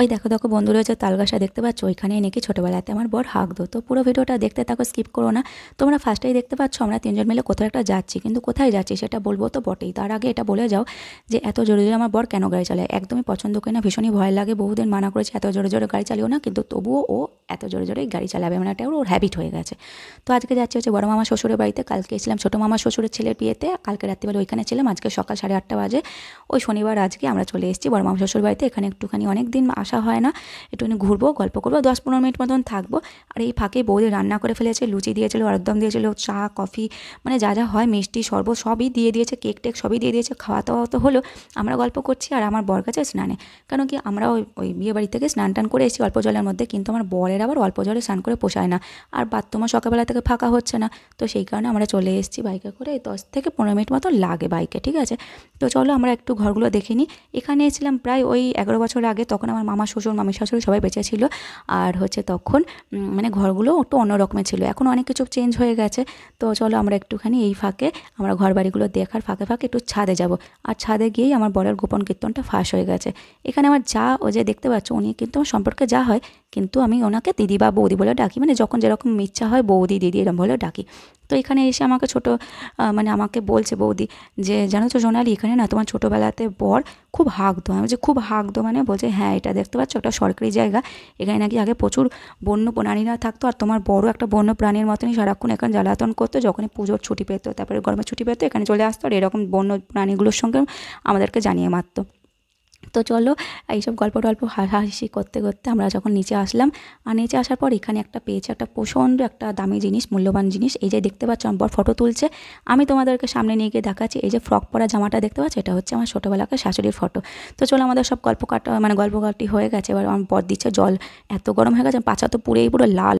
ওই দেখো দেখো বন্ধুরা রয়েছে তালগাসা দেখতে পাচ্ছ ওইখানেই নাকি ছোটোবেলাতে আমার বর হাঁক দো তো পুরো ভিডিওটা দেখতে থাকো স্কিপ করো না তোমরা ফার্স্টেই দেখতে পাচ্ছ আমরা তিনজন মিলে কোথাও একটা যাচ্ছি কিন্তু কোথায় যাচ্ছি সেটা বলবো তো বটেই তার আগে এটা বলে যাও যে এত জোরে জোরে আমার বর কেন গাড়ি চালায় একদমই পছন্দ করি না ভীষণই ভয় লাগে বহুদিন মানা করেছে এত জোরে জোরে গাড়ি চালিও না কিন্তু তবুও ও এত জোরে জোরেই গাড়ি চালাবে মানে এটা ওর হ্যাবিট হয়ে গেছে তো আজকে যাচ্ছি হচ্ছে বড় মামা শ্বশুরের বাড়িতে কালকে এসেছিলাম ছোটো মামা শ্বশুরের ছেলের বিয়েতে কালকে রাত্রিবেলা ওইখানে ছিলাম আজকে সকাল সাড়ে আটটা বাজে ওই শনিবার আজকে আমরা চলে এসেছি বড় মামা শ্বশুর বাড়িতে এখানে একটুখানি অনেক দিন আসা হয় না একটু ঘুরবো গল্প করবো দশ পনেরো মিনিট মতন থাকবো আর এই ফাঁকে বৌদি রান্না করে ফেলেছে লুচি দিয়েছিল অর্ধম দিয়েছিল চা কফি মানে যা যা হয় মিষ্টি শরবত সবই দিয়ে দিয়েছে কেক টেক সবই দিয়ে দিয়েছে খাওয়া দাওয়া তো হলো আমরা গল্প করছি আর আমার বর কাছে স্নানে কারণ কি আমরা ওই ওই বিয়েবাড়ি থেকে স্নান টান করে এসেছি অল্প জলের মধ্যে কিন্তু আমার বরের আবার অল্প জলে স্নান করে পোষায় না আর বাথরুমও সকালবেলা থেকে ফাঁকা হচ্ছে না তো সেই কারণে আমরা চলে এসেছি বাইকে করে দশ থেকে পনেরো মিনিট মতো লাগে বাইকে ঠিক আছে তো চলো আমরা একটু ঘরগুলো দেখে নিই এখানে এসেছিলাম প্রায় ওই এগারো বছর আগে তখন আমার মামা শ্বশুর মামি শাশুড়ি সবাই বেঁচে ছিল আর হচ্ছে তখন মানে ঘরগুলো একটু অন্যরকমের ছিল এখন অনেক কিছু চেঞ্জ হয়ে গেছে তো চলো আমরা একটুখানি এই ফাঁকে আমরা ঘর বাড়িগুলো দেখার ফাঁকে ফাঁকে একটু ছাদে যাব আর ছাদে গিয়েই আমার বরের গোপন কীর্তনটা ফাঁস হয়ে গেছে এখানে আমার যা ও যে দেখতে পাচ্ছ উনি কিন্তু আমার সম্পর্কে যা হয় কিন্তু আমি ওনাকে দিদি বা বৌদি বলে ডাকি মানে যখন যেরকম ইচ্ছা হয় বৌদি দিদি এরকম বলে ডাকি তো এখানে এসে আমাকে ছোট মানে আমাকে বলছে বৌদি যে জানো তো জোনালি এখানে না তোমার ছোটোবেলাতে বর খুব হাঁকদো আমি যে খুব হাঁকদো মানে বলছে হ্যাঁ এটা দেখতে পাচ্ছ একটা সরকারি জায়গা এখানে নাকি আগে প্রচুর বন্য প্রাণীরা থাকতো আর তোমার বড় একটা বন্য প্রাণীর মতনই সারাক্ষণ এখানে জ্বালাতন করতো যখনই পুজোর ছুটি পেতো তারপরে গরমের ছুটি পেতো এখানে চলে আসতো আর এরকম বন্য প্রাণীগুলোর সঙ্গে আমাদেরকে জানিয়ে মারতো তো চলো এইসব গল্প টল্প হাসাহাসি করতে করতে আমরা যখন নিচে আসলাম আর নিচে আসার পর এখানে একটা পেয়েছে একটা প্রচণ্ড একটা দামি জিনিস মূল্যবান জিনিস এই যে দেখতে পাচ্ছ আমার ফটো তুলছে আমি তোমাদেরকে সামনে নিয়ে গিয়ে দেখাচ্ছি এই যে ফ্রক পরা জামাটা দেখতে পাচ্ছ এটা হচ্ছে আমার ছোটোবেলাকার শাশুড়ির ফটো তো চলো আমাদের সব গল্প কাটা মানে গল্প কাটি হয়ে গেছে এবার আমার বর দিচ্ছে জল এত গরম হয়ে গেছে পাছা তো পুরেই পুরো লাল